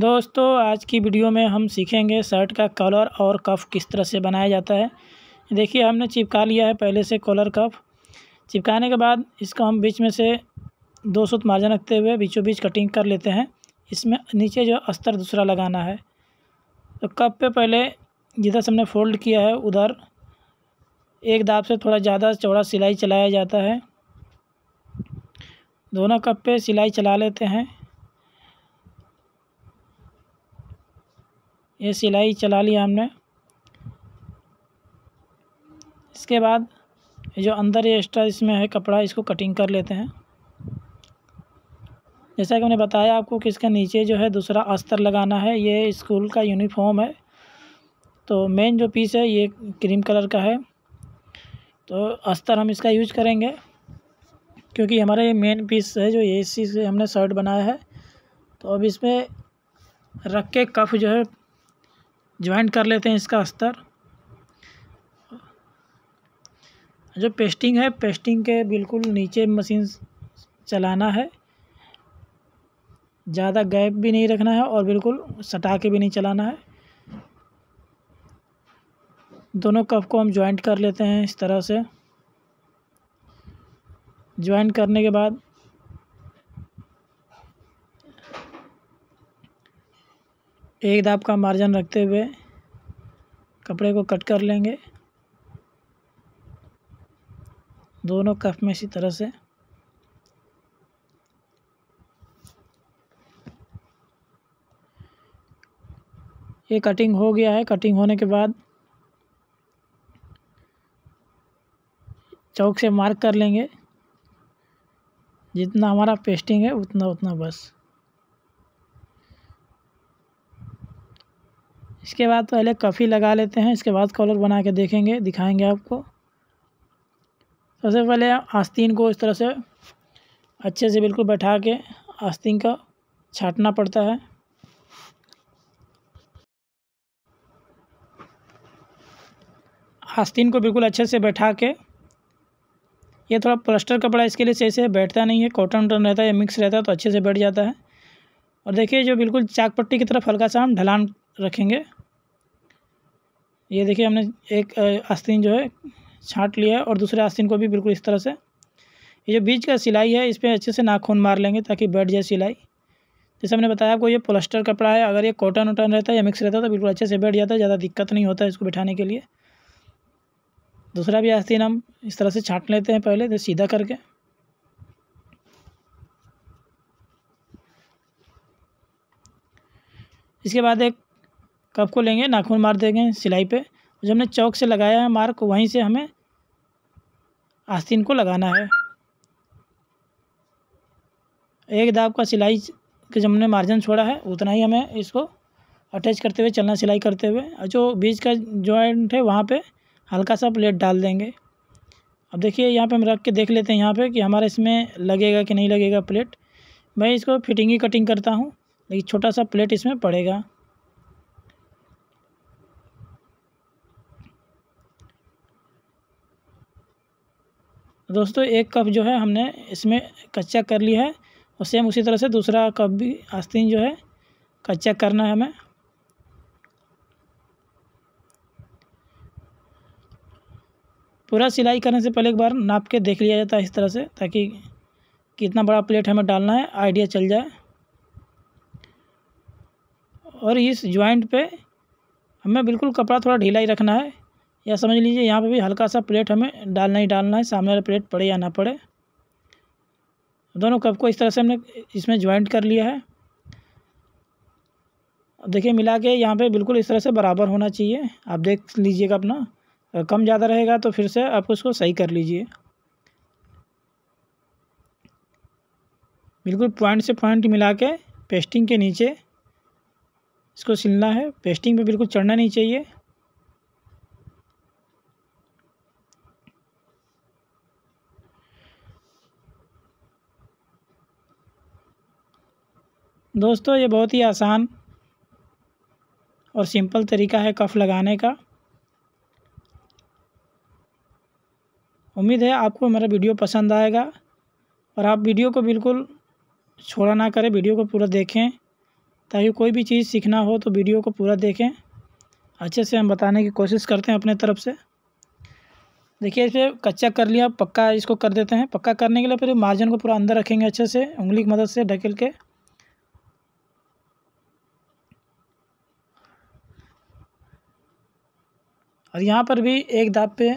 दोस्तों आज की वीडियो में हम सीखेंगे शर्ट का कॉलर और कफ किस तरह से बनाया जाता है देखिए हमने चिपका लिया है पहले से कॉलर कफ चिपकाने के बाद इसको हम बीच में से दो सूत मार्जन रखते हुए बीचों बीच कटिंग कर लेते हैं इसमें नीचे जो अस्तर दूसरा लगाना है तो कप पे पहले जिधर से हमने फोल्ड किया है उधर एक दाब से थोड़ा ज़्यादा चौड़ा सिलाई चलाया जाता है दोनों कप पे सिलाई चला लेते हैं ये सिलाई चला लिया हमने इसके बाद जो अंदर ये एक्स्ट्रा इसमें है कपड़ा इसको कटिंग कर लेते हैं जैसा कि मैंने बताया आपको कि इसके नीचे जो है दूसरा अस्तर लगाना है ये स्कूल का यूनिफॉर्म है तो मेन जो पीस है ये क्रीम कलर का है तो अस्तर हम इसका यूज करेंगे क्योंकि हमारा ये मेन पीस है जो ए सी से हमने शर्ट बनाया है तो अब इसमें रख के कफ जो है ज्वाइंट कर लेते हैं इसका अस्तर जो पेस्टिंग है पेस्टिंग के बिल्कुल नीचे मशीन चलाना है ज़्यादा गैप भी नहीं रखना है और बिल्कुल सटा के भी नहीं चलाना है दोनों कप को हम ज्वाइंट कर लेते हैं इस तरह से ज्वाइंट करने के बाद एक दाब का मार्जिन रखते हुए कपड़े को कट कर लेंगे दोनों कफ में इसी तरह से ये कटिंग हो गया है कटिंग होने के बाद चौक से मार्क कर लेंगे जितना हमारा पेस्टिंग है उतना उतना बस इसके बाद तो पहले कफ़ी लगा लेते हैं इसके बाद कॉलर बना के देखेंगे दिखाएंगे आपको सबसे पहले आस्तीन को इस तरह से अच्छे से बिल्कुल बैठा के आस्तीन का छाटना पड़ता है आस्तीन को बिल्कुल अच्छे से बैठा के ये थोड़ा प्लस्टर कपड़ा इसके लिए सही से बैठता नहीं है कॉटन वटन रहता है या मिक्स रहता है तो अच्छे से बैठ जाता है और देखिए जो बिल्कुल चाक पट्टी की तरफ हल्का सा हम ढलान रखेंगे ये देखिए हमने एक आस्तीन जो है छाँट लिया है और दूसरे आस्तीन को भी बिल्कुल इस तरह से ये जो बीच का सिलाई है इस पर अच्छे से नाखून मार लेंगे ताकि बैठ जाए सिलाई जैसे हमने बताया आपको ये पोलस्टर कपड़ा है अगर ये कॉटन वोटन रहता है या मिक्स रहता है तो बिल्कुल अच्छे से बैठ जाता है ज़्यादा दिक्कत नहीं होता है इसको बिठाने के लिए दूसरा भी आस्तीन हम इस तरह से छाँट लेते हैं पहले तो सीधा करके इसके बाद एक कब को लेंगे नाखून मार देंगे सिलाई पे जो हमने चौक से लगाया है मार्क वहीं से हमें आस्तीन को लगाना है एक दाब का सिलाई के जो हमने मार्जिन छोड़ा है उतना ही हमें इसको अटैच करते हुए चलना सिलाई करते हुए और जो बीच का जॉइंट है वहाँ पे हल्का सा प्लेट डाल देंगे अब देखिए यहाँ पे हम रख के देख लेते हैं यहाँ पे कि हमारा इसमें लगेगा कि नहीं लगेगा प्लेट मैं इसको फिटिंग ही कटिंग करता हूँ लेकिन छोटा सा प्लेट इसमें पड़ेगा तो दोस्तों एक कप जो है हमने इसमें कच्चा कर लिया है और सेम उसी तरह से दूसरा कप भी आस्तीन जो है कच्चा करना है हमें पूरा सिलाई करने से पहले एक बार नाप के देख लिया जाता है इस तरह से ताकि कितना बड़ा प्लेट हमें डालना है आइडिया चल जाए और इस ज्वाइंट पे हमें बिल्कुल कपड़ा थोड़ा ढीला ही रखना है या समझ लीजिए यहाँ पे भी हल्का सा प्लेट हमें डालना ही डालना है सामने वाला प्लेट पड़े या ना पड़े दोनों कप को इस तरह से हमने इसमें ज्वाइंट कर लिया है देखिए मिला के यहाँ पे बिल्कुल इस तरह से बराबर होना चाहिए आप देख लीजिएगा अपना अगर कम ज़्यादा रहेगा तो फिर से आप उसको सही कर लीजिए बिल्कुल पॉइंट से पॉइंट मिला के पेस्टिंग के नीचे इसको सिलना है पेस्टिंग पे बिल्कुल चढ़ना नहीं चाहिए दोस्तों ये बहुत ही आसान और सिंपल तरीका है कफ़ लगाने का उम्मीद है आपको मेरा वीडियो पसंद आएगा और आप वीडियो को बिल्कुल छोड़ा ना करें वीडियो को पूरा देखें ताकि कोई भी चीज़ सीखना हो तो वीडियो को पूरा देखें अच्छे से हम बताने की कोशिश करते हैं अपने तरफ से देखिए इसे कच्चा कर लिया पक्का इसको कर देते हैं पक्का करने के लिए फिर मार्जिन को पूरा अंदर रखेंगे अच्छे से उंगली की मदद से ढकेल के और यहाँ पर भी एक दाब पे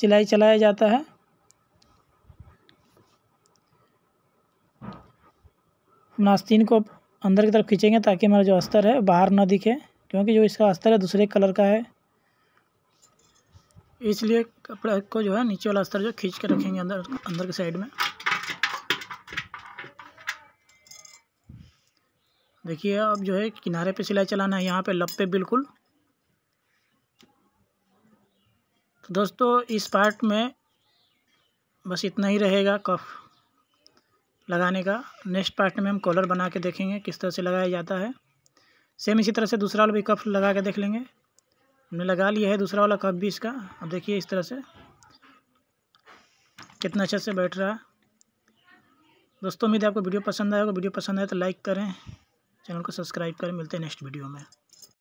सिलाई चलाया जाता है हम आस्तीन को अंदर की तरफ खींचेंगे ताकि हमारा जो अस्तर है बाहर ना दिखे क्योंकि जो इसका अस्तर है दूसरे कलर का है इसलिए कपड़ा को जो है नीचे वाला अस्तर जो खींच के रखेंगे अंदर अंदर के साइड में देखिए अब जो है किनारे पे सिलाई चलाना है यहाँ पे लप पे बिल्कुल तो दोस्तों इस पार्ट में बस इतना ही रहेगा कफ लगाने का नेक्स्ट पार्ट में हम कॉलर बना के देखेंगे किस तरह से लगाया जाता है सेम इसी तरह से दूसरा वाला भी कफ लगा के देख लेंगे हमने लगा लिया है दूसरा वाला कफ भी इसका अब देखिए इस तरह से कितना अच्छे से बैठ रहा है दोस्तों उम्मीद है आपको वीडियो पसंद आएगा वीडियो पसंद आए तो लाइक करें चैनल को सब्सक्राइब करें मिलते हैं नेक्स्ट वीडियो में